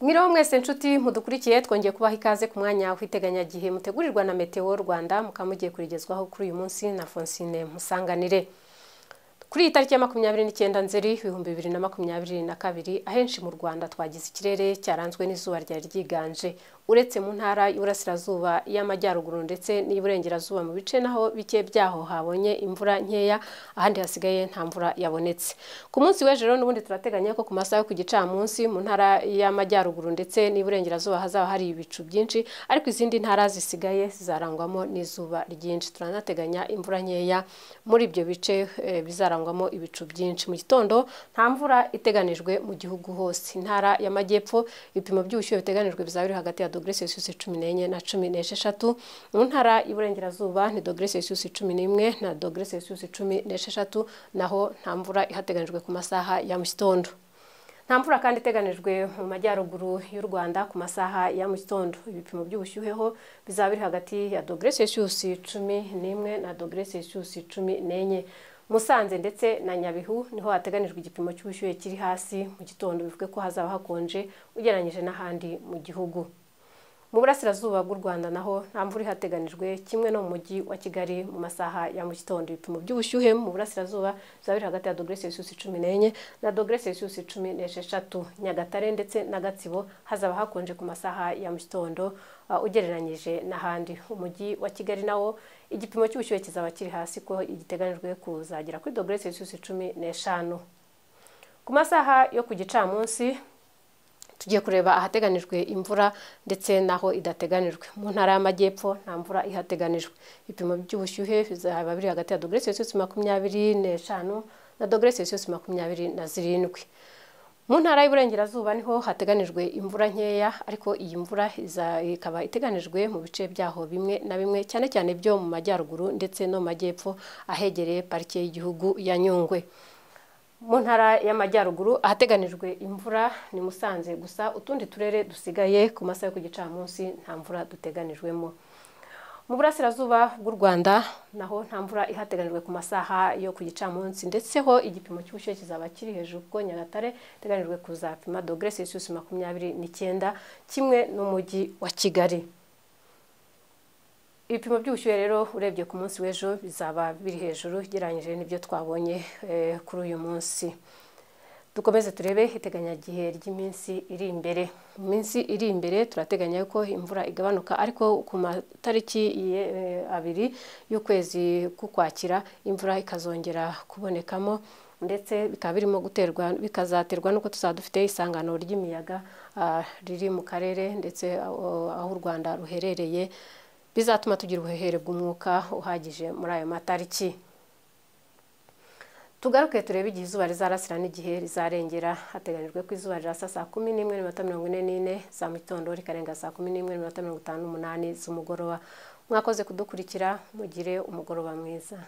mwiriho mwese nshuti mudukurikiye twongeye kubaha ikaze ku mwanya w'iteganyagihe mutegurirwa na meteo rwanda mukaba mugiye kurigezwaho kuri uyu munsi na fonsine musanganire kuri iyi tariki ya makumyabiri n'icyenda nzeri ibihumbi bibiri na makumyabiri na kabiri ahenshi mu rwanda twagize ikirere cyaranzwe n'izuba ryari ryiganje uretse mu ntara y'Iburasirazuba y'Amajyaruguru ndetse n'Iburengerazuba mu bice naho bike byaho habonye imvura nkeya ahandi hasigaye nta mvura yabonetse ku munsi w'ejo n'ubundi turateganya ko ku masaha yo ku gicamunsi mu ntara y'Amajyaruguru ndetse n'Iburengerazuba hazaba hari ibicu byinshi ariko izindi ntara zisigaye zizarangwamo n'izuba ryinshi turanateganya imvura nkeya muri ibyo bice eh, bizarangwamo ibicu byinshi mu gitondo nta mvura iteganijwe mu gihugu hose intara y'amajyepfo ibipimo by'ubushyuhe biteganijwe bizaba biri hagati ya dogere cumi n'enye na cumi n'esheshatu mu ntara y'iburengerazuba ni dogere cumi n'imwe na dogere celsius cumi n'esheshatu naho nta mvura ihateganyijwe ku masaha ya mu gitondo nta mvura kandi iteganijwe mu majyaruguru y'u rwanda ku masaha ya mu gitondo ibipimo by'ubushyuheho bizaba biri hagati ya dogere celsius cumi n'imwe na dogere cumi n'enye musanze ndetse na nyabihu niho hateganijwe igipimo cy'ubushyuhe kiri hasi mu gitondo bivuge ko hazaba hakonje ugereranyije n'ahandi mu gihugu mu burasirazuba bw'u rwanda naho nta mvura ihateganijwe kimwe no mu mujyi wa kigali mu masaha ya mu gitondo ibipimo by'ubushyuhe mu burasirazuba bizaba biri hagati ya dogere selisiyusi cumi n'enye na dogere selisiyusi cumi n'esheshatu nyagatare ndetse na gatsibo hazaba hakonje ku masaha ya mu gitondo ugereranyije n'ahandi umujyi wa kigali nawo igipimo cy'ubushyuhe kizaba kiri hasi ko giteganijwe kuzagera kuri dogere selisiyusi cumi n'eshanu ku masaha yo ku gicamunsi tugiye kureba ahateganijwe imvura ndetse n'aho idateganijwe mu ntara y'amajyepfo nta mvura ihateganijwe ibipimo by'ubushyuhe bizaba biri hagati ya dogere celsius makumyabiri n'eshanu na dogere celsius makumyabiri na zirindwi mu ntara y'iburengerazuba niho hateganijwe imvura nkeya ariko iyi mvura ikaba iteganijwe mu bice byaho bimwe na bimwe cyane cyane byo mu majyaruguru ndetse no mu majyepfo ahegereye parike y'igihugu ya nyungwe mu ntara y'amajyaruguru ahateganijwe imvura ni musanze gusa utundi turere dusigaye ku masaha yo ku gicamunsi nta mvura duteganijwemo mu burasirazuba bw'u rwanda naho nta mvura ihateganijwe ku masaha yo ku gicamunsi ndetse ho igipimo cy'ubushyuhe kizaba kiri hejuru kuko nyagatare iteganijwe kuzapima dogere celsius makumyabiri n'icyenda kimwe n'umujyi wa kigali ibipimo by'ubushyuhe rero urebye ku munsi w'ejo bizaba biri hejuru ugereranyije n'ibyo twabonye eh, kuri uyu munsi dukomeze turebe iteganyagihe ry'iminsi iri imbere mu minsi iri imbere turateganya ko imvura igabanuka ariko ku matariki eh, abiri y'ukwezi k'ukwakira imvura ikazongera kubonekamo ndetse bikaba birimo guterwa bikazaterwa n'uko tuzaba dufite isangano ry'imiyaga ah, riri mu karere ndetse ah, aho u rwanda ruherereye bizatuma tugira ubuhehere bw'umwuka uhagije muri ayo matariki tugaruke turebe igihe izuba rizarasira n'igihe rizarengera hateganyijwe ko izuba rirasa saa kumi n'imwe n'iminota mirongo ine n'ine za mu gitondo rikarenga saa kumi n'imwe n'iminota mirongo itanu n'umunani z'umugoroba mwakoze kudukurikira mugire umugoroba mwiza